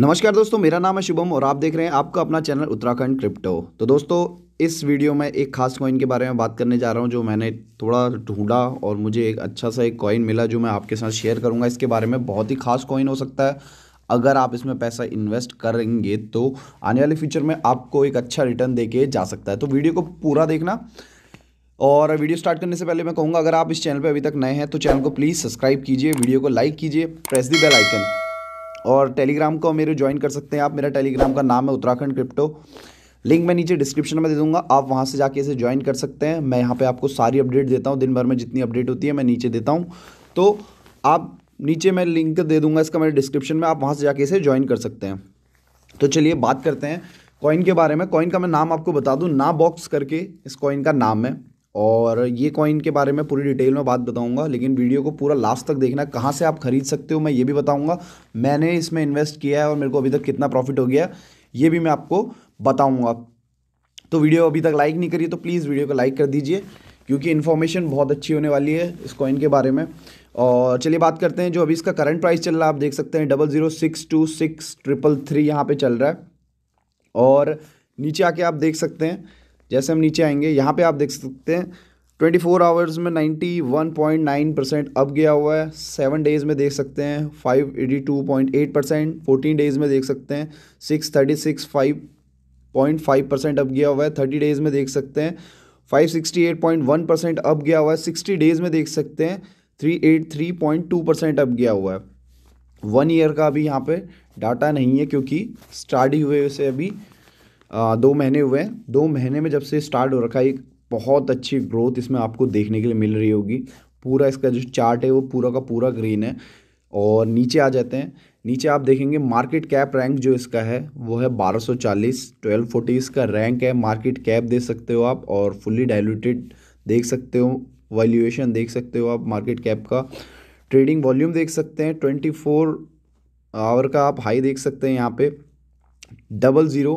नमस्कार दोस्तों मेरा नाम है शुभम और आप देख रहे हैं आपका अपना चैनल उत्तराखंड क्रिप्टो तो दोस्तों इस वीडियो में एक खास कॉइन के बारे में बात करने जा रहा हूं जो मैंने थोड़ा ढूंढा और मुझे एक अच्छा सा एक कॉइन मिला जो मैं आपके साथ शेयर करूंगा इसके बारे में बहुत ही खास कॉइन हो सकता है अगर आप इसमें पैसा इन्वेस्ट करेंगे तो आने वाले फ्यूचर में आपको एक अच्छा रिटर्न दे जा सकता है तो वीडियो को पूरा देखना और वीडियो स्टार्ट करने से पहले मैं कहूँगा अगर आप इस चैनल पर अभी तक नए हैं तो चैनल को प्लीज़ सब्सक्राइब कीजिए वीडियो को लाइक कीजिए प्रेस दी बेल आइकन और टेलीग्राम को मेरे ज्वाइन कर सकते हैं आप मेरा टेलीग्राम का नाम है उत्तराखंड क्रिप्टो लिंक मैं नीचे डिस्क्रिप्शन में दे दूंगा आप वहाँ से जाके इसे ज्वाइन कर सकते हैं मैं यहाँ पे आपको सारी अपडेट देता हूँ दिन भर में जितनी अपडेट होती है मैं नीचे देता हूँ तो आप नीचे मैं लिंक दे दूंगा इसका मेरे डिस्क्रिप्शन में आप वहाँ से जाके इसे ज्वाइन कर सकते हैं तो चलिए बात करते हैं कॉइन के बारे में कॉइन का मैं नाम आपको बता दूँ ना बॉक्स करके इस कॉइन का नाम है और ये कॉइन के बारे में पूरी डिटेल में बात बताऊंगा लेकिन वीडियो को पूरा लास्ट तक देखना कहाँ से आप खरीद सकते हो मैं ये भी बताऊंगा मैंने इसमें इन्वेस्ट किया है और मेरे को अभी तक कितना प्रॉफिट हो गया ये भी मैं आपको बताऊँगा तो वीडियो अभी तक लाइक नहीं करिए तो प्लीज़ वीडियो को लाइक कर दीजिए क्योंकि इन्फॉर्मेशन बहुत अच्छी होने वाली है इस कॉइन के बारे में और चलिए बात करते हैं जो अभी इसका करंट प्राइस चल रहा है आप देख सकते हैं double zero six two six triple three यहाँ पर चल रहा है और नीचे आके आप देख सकते हैं जैसे हम नीचे आएंगे यहाँ पे आप देख सकते हैं ट्वेंटी फोर आवर्स में ninety one point nine percent up गया हुआ है सेवन डेज़ में देख सकते हैं five eighty two point eight percent fourteen days में देख सकते हैं six thirty six five point five percent up गया हुआ है थर्टी डेज़ में देख सकते हैं five sixty eight point one percent up गया हुआ है सिक्सटी डेज़ में देख सकते हैं three eight three point two percent up गया हुआ है वन ईयर का अभी यहाँ पे डाटा नहीं है क्योंकि स्टार्टिंग हुए से अभी दो महीने हुए हैं दो महीने में जब से स्टार्ट हो रखा है एक बहुत अच्छी ग्रोथ इसमें आपको देखने के लिए मिल रही होगी पूरा इसका जो चार्ट है वो पूरा का पूरा ग्रीन है और नीचे आ जाते हैं नीचे आप देखेंगे मार्केट कैप रैंक जो इसका है वो है 1240 1240 इसका रैंक है मार्केट कैप देख सकते हो आप और फुल्ली डायलूटेड देख सकते हो वैल्यूएशन देख सकते हो आप मार्केट कैप का ट्रेडिंग वॉल्यूम देख सकते हैं 24 आवर का आप हाई देख सकते हैं यहाँ पे double zero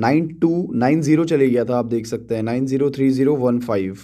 nine two nine zero चले गया था आप देख सकते हैं nine zero three zero one five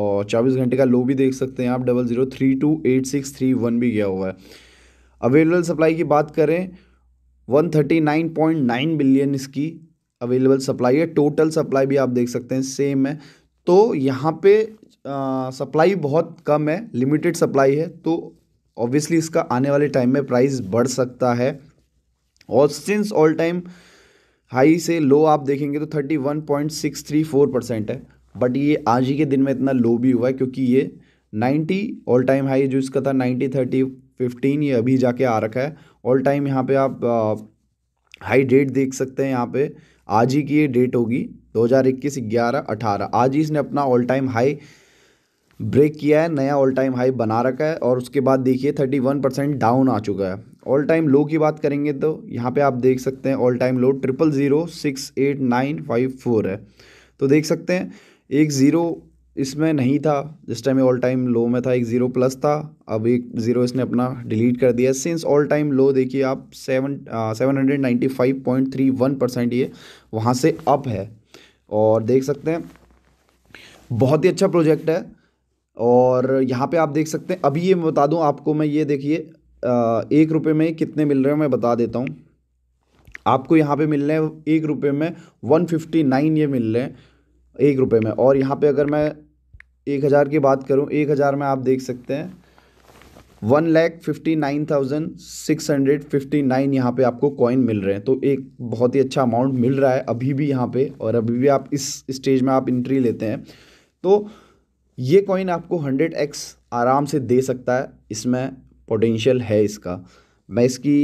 और चौबीस घंटे का लो भी देख सकते हैं आप double zero three two eight six three one भी गया हुआ है अवेलेबल सप्लाई की बात करें one thirty nine point nine billion इसकी अवेलेबल सप्लाई है टोटल सप्लाई भी आप देख सकते हैं सेम है तो यहाँ पे सप्लाई बहुत कम है लिमिटेड सप्लाई है तो ऑब्वियसली इसका आने वाले टाइम में प्राइस बढ़ सकता है और सिंस ऑल टाइम हाई से लो आप देखेंगे तो thirty one point six three four percent है बट ये आज ही के दिन में इतना लो भी हुआ है क्योंकि ये नाइन्टी ऑल टाइम हाई जो इसका था नाइन्टी थर्टी फिफ्टीन ये अभी जाके आ रखा है ऑल टाइम यहाँ पे आप हाई डेट देख सकते हैं यहाँ पे आज ही की ये डेट होगी दो हज़ार इक्कीस ग्यारह अठारह आज ही इसने अपना ऑल टाइम हाई ब्रेक किया है नया ऑल टाइम हाई बना रखा है और उसके बाद देखिए थर्टी वन परसेंट डाउन आ चुका है ऑल टाइम लो की बात करेंगे तो यहाँ पे आप देख सकते हैं all time low triple zero six eight nine five four है तो देख सकते हैं एक ज़ीरो इसमें नहीं था जिस टाइम ऑल टाइम लो में था एक ज़ीरो प्लस था अब एक ज़ीरो इसने अपना डिलीट कर दिया सिंस ऑल टाइम लो देखिए आप seven seven hundred ninety five point three one percent ये वहाँ से अप है और देख सकते हैं बहुत ही अच्छा प्रोजेक्ट है और यहाँ पे आप देख सकते हैं अभी ये बता दूँ आपको मैं ये देखिए एक रुपये में कितने मिल रहे हैं मैं बता देता हूँ आपको यहाँ पे मिल रहे हैं एक रुपये में वन फिफ्टी नाइन ये मिल रहे हैं एक रुपये में और यहाँ पे अगर मैं एक हज़ार की बात करूँ एक हज़ार में आप देख सकते हैं one lakh fifty nine thousand six hundred fifty nine यहाँ पर आपको कॉइन मिल रहे हैं तो एक बहुत ही अच्छा अमाउंट मिल रहा है अभी भी यहाँ पर और अभी भी आप इस स्टेज में आप इंट्री लेते हैं तो ये कॉइन आपको हंड्रेड एक्स आराम से दे सकता है इसमें पोटेंशियल है इसका मैं इसकी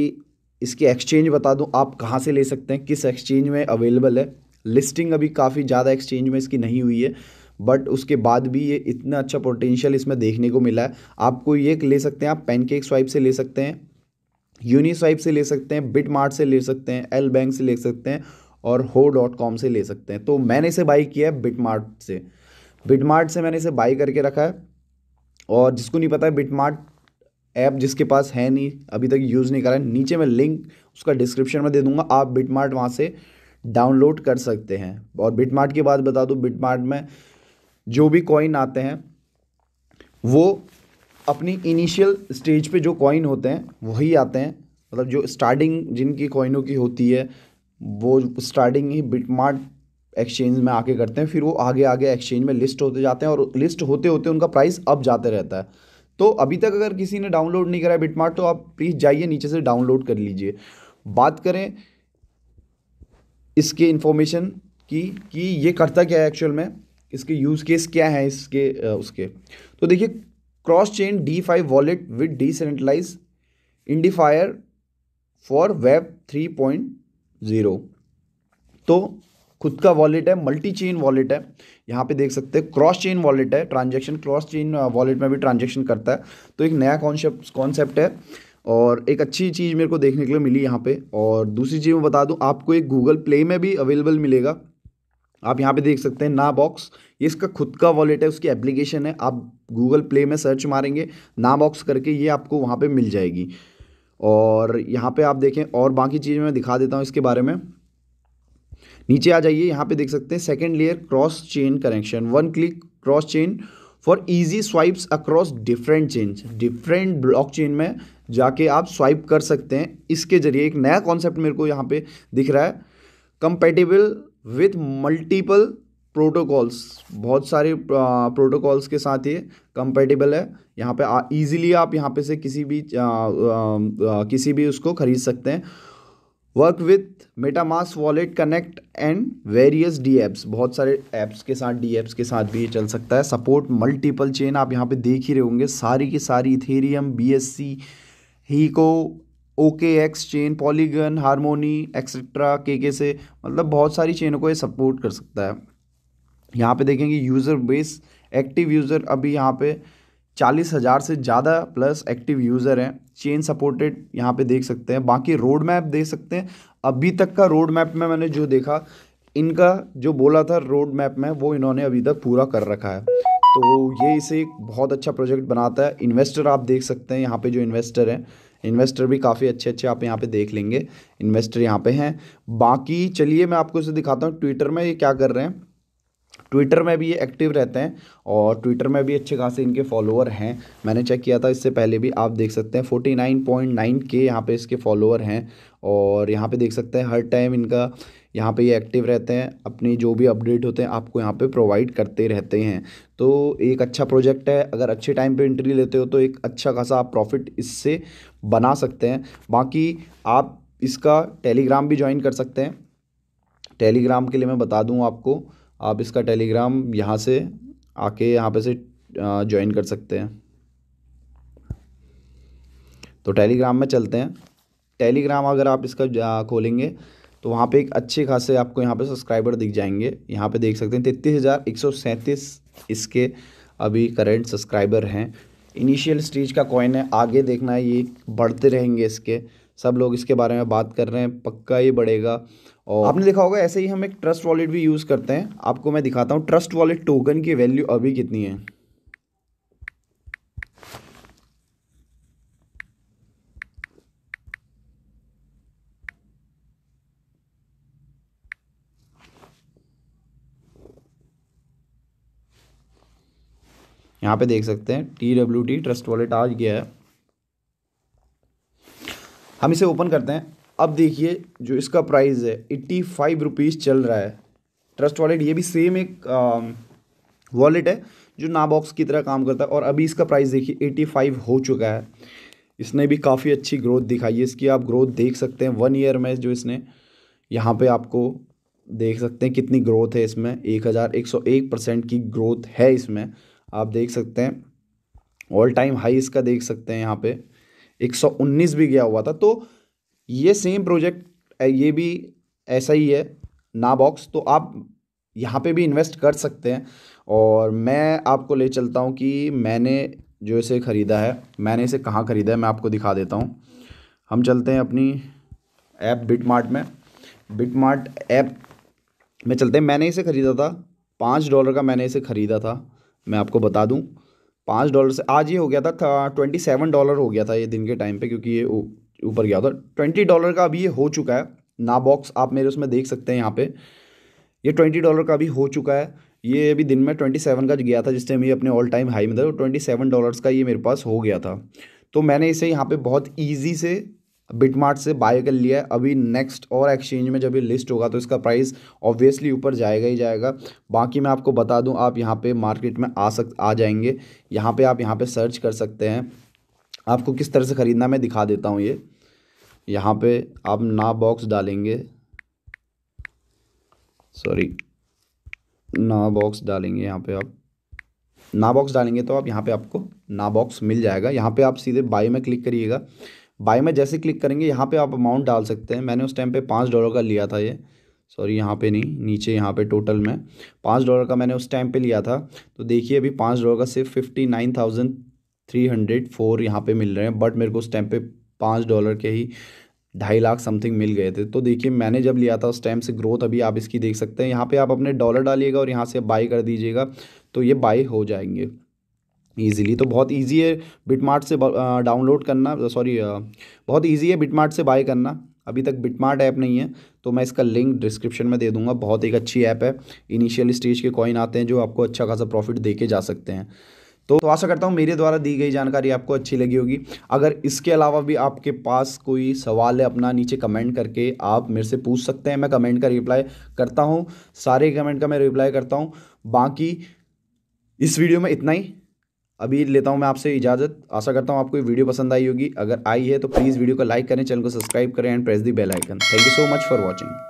इसकी एक्सचेंज बता दूं आप कहाँ से ले सकते हैं किस एक्सचेंज में अवेलेबल है लिस्टिंग अभी काफ़ी ज़्यादा एक्सचेंज में इसकी नहीं हुई है बट उसके बाद भी ये इतना अच्छा पोटेंशियल इसमें देखने को मिला है आपको ये ले सकते हैं आप पेनकेक स्वाइप से ले सकते हैं यूनिस्वाइप से ले सकते हैं बिट मार्ट से ले सकते हैं एल बैंक से ले सकते हैं और हो डॉट कॉम से ले सकते हैं तो मैंने इसे बाई किया है बिट मार्ट से बिट मार्ट से मैंने इसे बाई करके रखा है और जिसको नहीं पता है बिट मार्ट ऐप जिसके पास है नहीं अभी तक यूज़ नहीं करा है नीचे मैं लिंक उसका डिस्क्रिप्शन में दे दूंगा आप बिटमार्ट वहाँ से डाउनलोड कर सकते हैं और बिटमार्ट की बात बता दूँ बिटमार्ट में जो भी कॉइन आते हैं वो अपनी इनिशियल स्टेज पे जो कॉइन होते हैं वही आते हैं मतलब जो स्टार्टिंग जिनकी कॉइनों की होती है वो स्टार्टिंग ही बिटमार्ट एक्सचेंज में आके करते हैं फिर वो आगे आगे एक्सचेंज में लिस्ट होते जाते हैं और लिस्ट होते होते उनका प्राइस अप जाते रहता है तो अभी तक अगर किसी ने डाउनलोड नहीं करा है बिटमार्ट तो आप प्लीज़ जाइए नीचे से डाउनलोड कर लीजिए बात करें इसके इन्फॉर्मेशन की कि ये करता क्या है एक्चुअल में इसके यूज़ केस क्या है इसके उसके तो देखिए cross chain D five wallet with decentralize identifier for web three point zero तो खुद का वॉलेट है मल्टी चेन वॉलेट है यहाँ पे देख सकते हैं क्रॉस चेन वॉलेट है ट्रांजेक्शन क्रॉस चेन वॉलेट में भी ट्रांजेक्शन करता है तो एक नया कॉन्सेप्ट कॉन्सेप्ट है और एक अच्छी चीज़ मेरे को देखने के लिए मिली यहाँ पे और दूसरी चीज़ मैं बता दूँ आपको एक गूगल प्ले में भी अवेलेबल मिलेगा आप यहाँ पे देख सकते हैं ना बॉक्स ये इसका खुद का वॉलेट है उसकी एप्लीकेशन है आप गूगल प्ले में सर्च मारेंगे ना बॉक्स करके ये आपको वहाँ पे मिल जाएगी और यहाँ पे आप देखें और बाकी चीज़ें मैं दिखा देता हूँ इसके बारे में नीचे आ जाइए यहाँ पे देख सकते हैं second layer cross chain connection one click cross chain for easy swipes across different change different blockchain में जाके आप स्वाइप कर सकते हैं इसके जरिए एक नया कॉन्सेप्ट मेरे को यहाँ पे दिख रहा है कंपेटेबल विथ मल्टीपल प्रोटोकॉल्स बहुत सारे प्रोटोकॉल्स के साथ ये कंपेटेबल है यहाँ पे ईजिली आप यहाँ पे से किसी भी आ, आ, आ, किसी भी उसको ख़रीद सकते हैं work with MetaMask wallet connect and various D apps बहुत सारे ऐप्स के साथ डी एप्स के साथ भी ये चल सकता है सपोर्ट मल्टीपल चेन आप यहाँ पे देख ही रहे होंगे सारी की सारी Ethereum B S C Heco OKX chain Polygon Harmony et cetera के के से मतलब बहुत सारी चेनों को ये सपोर्ट कर सकता है यहाँ पे देखेंगे यूज़र बेस एक्टिव यूज़र अभी यहाँ पे चालीस हज़ार से ज़्यादा प्लस एक्टिव यूज़र हैं चेन सपोर्टेड यहाँ पे देख सकते हैं बाकी रोड मैप देख सकते हैं अभी तक का रोड मैप में मैंने जो देखा इनका जो बोला था रोड मैप में वो इन्होंने अभी तक पूरा कर रखा है तो ये इसे एक बहुत अच्छा प्रोजेक्ट बनाता है इन्वेस्टर आप देख सकते हैं यहाँ पर जो इन्वेस्टर हैं इन्वेस्टर भी काफ़ी अच्छे अच्छे आप यहाँ पे देख लेंगे इन्वेस्टर यहाँ पे हैं बाकी चलिए मैं आपको इसे दिखाता हूँ ट्विटर में ये क्या कर रहे हैं ट्विटर में भी ये एक्टिव रहते हैं और ट्विटर में भी अच्छे खासे इनके फॉलोअर हैं मैंने चेक किया था इससे पहले भी आप देख सकते हैं फोर्टी नाइन पॉइंट नाइन के यहाँ पे इसके फॉलोअर हैं और यहाँ पे देख सकते हैं हर टाइम इनका यहाँ पे ये एक्टिव रहते हैं अपनी जो भी अपडेट होते हैं आपको यहाँ पे प्रोवाइड करते रहते हैं तो एक अच्छा प्रोजेक्ट है अगर अच्छे टाइम पे एंट्री लेते हो तो एक अच्छा खासा आप प्रॉफिट इससे बना सकते हैं बाकी आप इसका टेलीग्राम भी ज्वाइन कर सकते हैं टेलीग्राम के लिए मैं बता दूँ आपको आप इसका टेलीग्राम यहाँ से आके यहाँ पे से ज्वाइन कर सकते हैं तो टेलीग्राम में चलते हैं टेलीग्राम अगर आप इसका खोलेंगे तो वहाँ पे एक अच्छे खासे आपको यहाँ पे सब्सक्राइबर दिख जाएंगे यहाँ पे देख सकते हैं तैतीस हज़ार एक सौ सैंतीस इसके अभी करेंट सब्सक्राइबर हैं इनिशियल स्टेज का कॉइन है आगे देखना है ये बढ़ते रहेंगे इसके सब लोग इसके बारे में बात कर रहे हैं पक्का ये बढ़ेगा और आपने देखा होगा ऐसे ही हम एक ट्रस्ट वॉलेट भी यूज़ करते हैं आपको मैं दिखाता हूँ ट्रस्ट वॉलेट टोकन की वैल्यू अभी कितनी है यहाँ पे देख सकते हैं T W T Trust Wallet आज गया है हम इसे ओपन करते हैं अब देखिए जो इसका प्राइस है एट्टी फाइव रुपीज़ चल रहा है ट्रस्ट वॉलेट ये भी सेम एक वॉलेट है जो नाबॉक्स की तरह काम करता है और अभी इसका प्राइस देखिए एट्टी फाइव हो चुका है इसने भी काफ़ी अच्छी ग्रोथ दिखाई है इसकी आप ग्रोथ देख सकते हैं वन ईयर में जो इसने यहाँ पे आपको देख सकते हैं कितनी ग्रोथ है इसमें एक हज़ार एक सौ एक परसेंट की ग्रोथ है इसमें आप देख सकते हैं ऑल टाइम हाई इसका देख सकते हैं यहाँ पे एक सौ उन्नीस भी गया हुआ था तो ये सेम प्रोजेक्ट ये भी ऐसा ही है ना बॉक्स तो आप यहाँ पे भी इन्वेस्ट कर सकते हैं और मैं आपको ले चलता हूँ कि मैंने जो इसे ख़रीदा है मैंने इसे कहाँ ख़रीदा है मैं आपको दिखा देता हूँ हम चलते हैं अपनी ऐप बिटमार्ट में बिटमार्ट ऐप में चलते हैं मैंने इसे ख़रीदा था पाँच डॉलर का मैंने इसे ख़रीदा था मैं आपको बता दूँ पाँच डॉलर से आज ये हो गया था ट्वेंटी सेवन डॉलर हो गया था ये दिन के टाइम पे क्योंकि ये ऊपर गया था तो ट्वेंटी डॉलर का अभी ये हो चुका है ना बॉक्स आप मेरे उसमें देख सकते हैं यहाँ पे ये ट्वेंटी डॉलर का भी हो चुका है ये अभी दिन में ट्वेंटी सेवन का गया था जिस टाइम ये अपने ऑल टाइम हाई में था तो ट्वेंटी सेवन डॉलर्स का ये मेरे पास हो गया था तो मैंने इसे यहाँ पे बहुत ईजी से बिटमार्ट से बाय कर लिया है अभी नेक्स्ट और एक्सचेंज में जब ये लिस्ट होगा तो इसका प्राइस ऑब्वियसली ऊपर जाएगा ही जाएगा बाकी मैं आपको बता दूं आप यहाँ पे मार्केट में आ सक आ जाएंगे यहाँ पे आप यहाँ पे सर्च कर सकते हैं आपको किस तरह से ख़रीदना मैं दिखा देता हूँ ये यहाँ पे आप ना बॉक्स डालेंगे सॉरी ना बॉक्स डालेंगे यहाँ पे आप ना बॉक्स डालेंगे तो आप यहाँ पे आपको ना बॉक्स मिल जाएगा यहाँ पे आप सीधे बाई में क्लिक करिएगा बाई में जैसे क्लिक करेंगे यहाँ पे आप अमाउंट डाल सकते हैं मैंने उस टाइम पे पाँच डॉलर का लिया था ये सॉरी यहाँ पे नहीं नीचे यहाँ पे टोटल में पाँच डॉलर का मैंने उस टाइम पे लिया था तो देखिए अभी पाँच डॉलर का सिर्फ fifty nine thousand three hundred four यहाँ पर मिल रहे हैं बट मेरे को उस टाइम पे पाँच डॉलर के ही ढाई लाख समथिंग मिल गए थे तो देखिए मैंने जब लिया था उस टाइम से ग्रोथ अभी आप इसकी देख सकते हैं यहाँ पे आप अपने डॉलर डालिएगा और यहाँ से बाई कर दीजिएगा तो ये बाई हो जाएंगे ईजिली तो बहुत ईजी है बिटमार्ट से डाउनलोड करना सॉरी बहुत ईजी है बिटमार्ट से बाय करना अभी तक बिटमार्ट ऐप नहीं है तो मैं इसका लिंक डिस्क्रिप्शन में दे दूंगा बहुत एक अच्छी ऐप है इनिशियल स्टेज के कॉइन आते हैं जो आपको अच्छा खासा प्रॉफिट दे के जा सकते हैं तो, तो आशा करता हूँ मेरे द्वारा दी गई जानकारी आपको अच्छी लगी होगी अगर इसके अलावा भी आपके पास कोई सवाल है अपना नीचे कमेंट करके आप मेरे से पूछ सकते हैं मैं कमेंट का रिप्लाई करता हूँ सारे कमेंट का मैं रिप्लाई करता हूँ बाकी इस वीडियो में इतना ही अभी लेता हूँ मैं आपसे इजाज़त आशा करता हूँ आपको ये वीडियो पसंद आई होगी अगर आई है तो प्लीज़ वीडियो को लाइक करें चैनल को सब्सक्राइब करें and press the bell icon thank you so much for watching